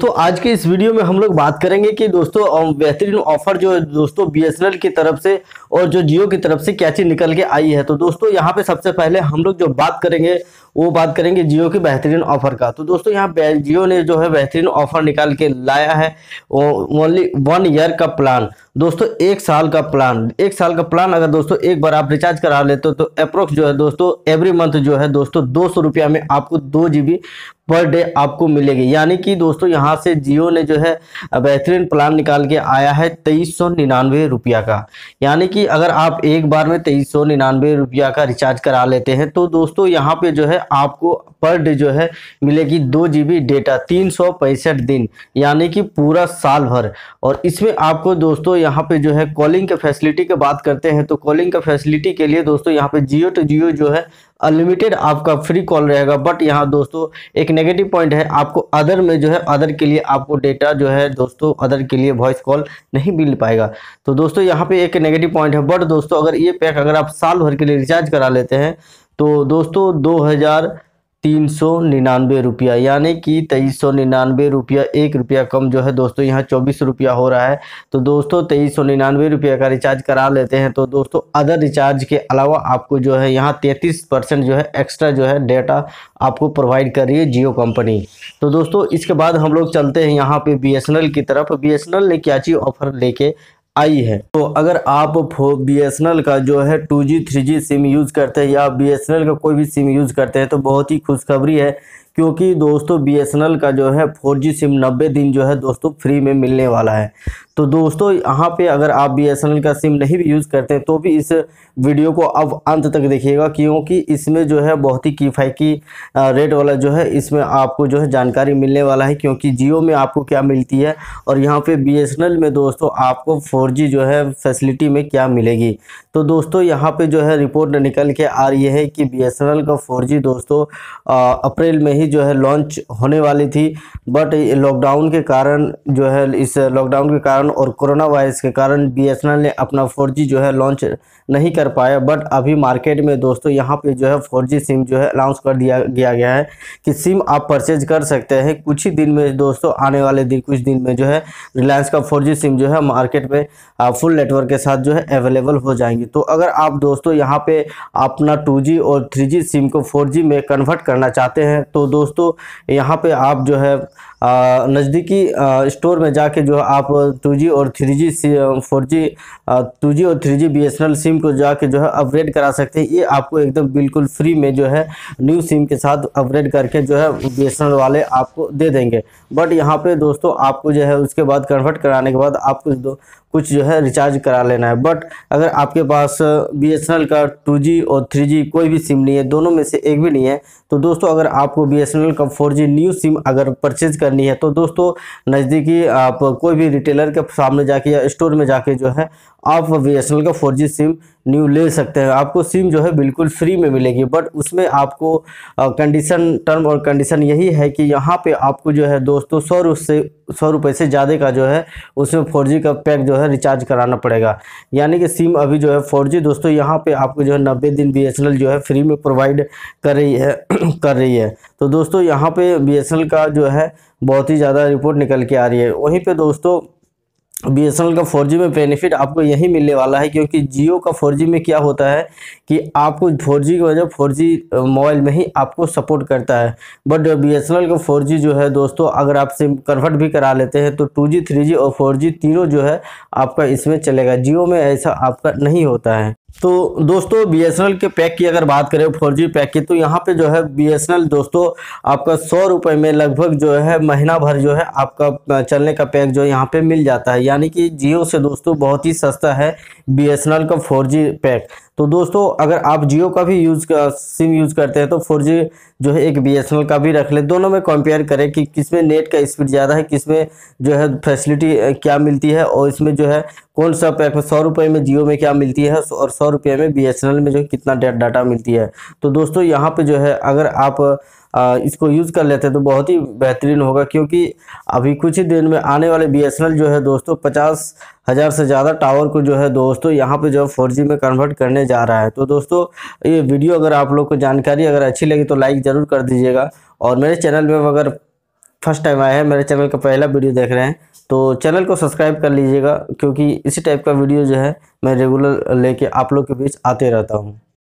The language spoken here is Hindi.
दोस्तों आज के इस वीडियो में हम लोग बात करेंगे कि दोस्तों बेहतरीन ऑफर जो है दोस्तों एल की तरफ से और जो जियो की तरफ से क्या चीज निकल के आई है तो दोस्तों यहाँ पे सबसे पहले हम लोग जो बात करेंगे वो बात करेंगे जियो के बेहतरीन ऑफर का तो दोस्तों यहाँ जियो ने जो है बेहतरीन ऑफर निकाल के लाया है ओनली वन ईयर का प्लान दोस्तों एक साल का प्लान एक साल का प्लान अगर दोस्तों एक बार आप रिचार्ज करा लेते हो तो अप्रोक्स जो है दोस्तों एवरी मंथ जो है दोस्तों दो सौ रुपया में आपको दो जी पर डे आपको मिलेगी यानी कि दोस्तों यहाँ से जियो ने जो है बेहतरीन प्लान निकाल के आया है तेईस सौ निन्यानवे रुपया का यानी कि अगर आप एक बार में तेईस सौ निन्यानवे रुपया का रिचार्ज करा लेते हैं तो दोस्तों यहाँ पे जो है आपको पर डे जो है मिलेगी दो जीबी डेटा तीन सौ पैंसठ दिन यानी कि पूरा साल भर और इसमें आपको दोस्तों यहाँ पे जो है कॉलिंग के फैसिलिटी की बात करते हैं तो कॉलिंग के फैसिलिटी के लिए दोस्तों यहाँ पे जियो टू जियो जो है अनलिमिटेड आपका फ्री कॉल रहेगा बट यहाँ दोस्तों एक नेगेटिव पॉइंट है आपको अदर में जो है अदर के लिए आपको डेटा जो है दोस्तों अदर के लिए वॉइस कॉल नहीं मिल पाएगा तो दोस्तों यहाँ पे एक नेगेटिव पॉइंट है बट दोस्तों अगर ये पैक अगर आप साल भर के लिए रिचार्ज करा लेते हैं तो दोस्तों दो हज़ार तीन सौ निन्यानवे रुपया यानी कि तेईस सौ निन्यानवे रुपया एक रुपया कम जो है दोस्तों यहाँ चौबीस रुपया हो रहा है तो दोस्तों तेईस सौ निन्यानवे रुपया का रिचार्ज करा लेते हैं तो दोस्तों अदर रिचार्ज के अलावा आपको जो है यहाँ तैंतीस परसेंट जो है एक्स्ट्रा जो है डेटा आपको प्रोवाइड कर रही है जियो कंपनी तो दोस्तों इसके बाद हम लोग चलते हैं यहाँ पर बी की तरफ बी ने क्या चीज़ ऑफर लेके आई है तो अगर आप बी एस एन एल का जो है two G three G SIM use करते हैं या बी एस एन एल का कोई भी सिम यूज़ करते हैं तो बहुत ही खुशखबरी है क्योंकि दोस्तों बी का जो है फोर जी सिम नब्बे दिन जो है दोस्तों फ्री में मिलने वाला है तो दोस्तों यहाँ पे अगर आप बी का सिम नहीं भी यूज़ करते तो भी इस वीडियो को अब अंत तक देखिएगा क्योंकि इसमें जो है बहुत ही किफ़ायती रेट वाला जो है इसमें आपको जो है जानकारी मिलने वाला है क्योंकि जियो में आपको क्या मिलती है और यहाँ पे बी में दोस्तों आपको फोर जो है फैसिलिटी में क्या मिलेगी तो दोस्तों यहाँ पर जो है रिपोर्ट निकल के आ रही है कि बी का फोर दोस्तों अप्रैल में ही जो है लॉन्च होने वाली थी बट लॉकडाउन के कारण जो है इस लॉकडाउन के कारण और कोरोना वायरस के कारण बीएसएनएल ने अपना फोर जो है लॉन्च नहीं कर पाया बट अभी मार्केट में दोस्तों यहाँ पे जो है फोर सिम जो है अनाउंस कर दिया गया गया है कि सिम आप परचेज कर सकते हैं कुछ ही दिन में दोस्तों आने वाले दिन कुछ दिन में जो है रिलायंस का फोर सिम जो है मार्केट में फुल नेटवर्क के साथ जो है अवेलेबल हो जाएंगी तो अगर आप दोस्तों यहाँ पे अपना टू और थ्री सिम को फोर में कन्वर्ट करना चाहते हैं तो दोस्तों यहाँ पे आप जो है नज़दीकी स्टोर में जाके जो आप टू जी और three G four G two G और थ्री जी बी सिम को जाके जो है अपग्रेड करा सकते हैं ये आपको एकदम बिल्कुल फ्री में जो है न्यू सिम के साथ अपग्रेड करके जो है बी वाले आपको दे देंगे बट यहाँ पे दोस्तों आपको जो है उसके बाद कन्वर्ट कराने के बाद आपको कुछ जो है रिचार्ज करा लेना है बट अगर आपके पास बी का टू और थ्री कोई भी सिम नहीं है दोनों में से एक भी नहीं है तो दोस्तों अगर आपको बी का फोर न्यू सिम अगर परचेज करनी है तो दोस्तों नज़दीकी आप कोई भी रिटेलर के सामने जाके या स्टोर में जाके जो है आप बी का फोर सिम न्यू ले सकते हैं आपको सिम जो है बिल्कुल फ्री में मिलेगी बट उसमें आपको कंडीशन टर्म और कंडीशन यही है कि यहाँ पे आपको जो है दोस्तों सौ रुपये सौ रुपये से ज़्यादा का जो है उसमें फोर जी का पैक जो है रिचार्ज कराना पड़ेगा यानी कि सिम अभी जो है फोर जी दोस्तों यहाँ पे आपको जो है नब्बे दिन बी जो है फ्री में प्रोवाइड कर रही है कर रही है तो दोस्तों यहाँ पे बी का जो है बहुत ही ज़्यादा रिपोर्ट निकल के आ रही है वहीं पर दोस्तों बी एस का फोर जी में बेनिफिट आपको यही मिलने वाला है क्योंकि जियो का फोर जी में क्या होता है कि आपको फोर जी की वजह फोर जी मोबाइल में ही आपको सपोर्ट करता है बट बी एस का फोर जी जो है दोस्तों अगर आप सिम कन्वर्ट भी करा लेते हैं तो टू जी थ्री जी और फोर जी तीनों जो है आपका इसमें चलेगा जियो में ऐसा आपका नहीं होता है तो दोस्तों बी के पैक की अगर बात करें फोर जी पैक की तो यहाँ पे जो है बी दोस्तों आपका सौ रुपये में लगभग जो है महीना भर जो है आपका चलने का पैक जो है यहाँ पे मिल जाता है यानी कि जियो से दोस्तों बहुत ही सस्ता है बी का फोर जी पैक तो दोस्तों अगर आप जियो का भी यूज़ सिम यूज़ करते हैं तो फोर जी जो है एक बी एस एन एल का भी रख लें दोनों में कंपेयर करें कि किस में नेट का स्पीड ज़्यादा है किस में जो है फैसिलिटी क्या मिलती है और इसमें जो है कौन सा पैक में सौ रुपये में जियो में क्या मिलती है और सौ रुपये में बी में जो कितना डाटा मिलती है तो दोस्तों यहाँ पे जो है अगर आप इसको यूज़ कर लेते हैं तो बहुत ही बेहतरीन होगा क्योंकि अभी कुछ ही दिन में आने वाले बी जो है दोस्तों पचास हज़ार से ज़्यादा टावर को जो है दोस्तों यहाँ पे जो है फोर में कन्वर्ट करने जा रहा है तो दोस्तों ये वीडियो अगर आप लोग को जानकारी अगर अच्छी लगी तो लाइक ज़रूर कर दीजिएगा और मेरे चैनल में अगर फर्स्ट टाइम आए हैं मेरे चैनल का पहला वीडियो देख रहे हैं तो चैनल को सब्सक्राइब कर लीजिएगा क्योंकि इसी टाइप का वीडियो जो है मैं रेगुलर लेके आप लोग के बीच आते रहता हूँ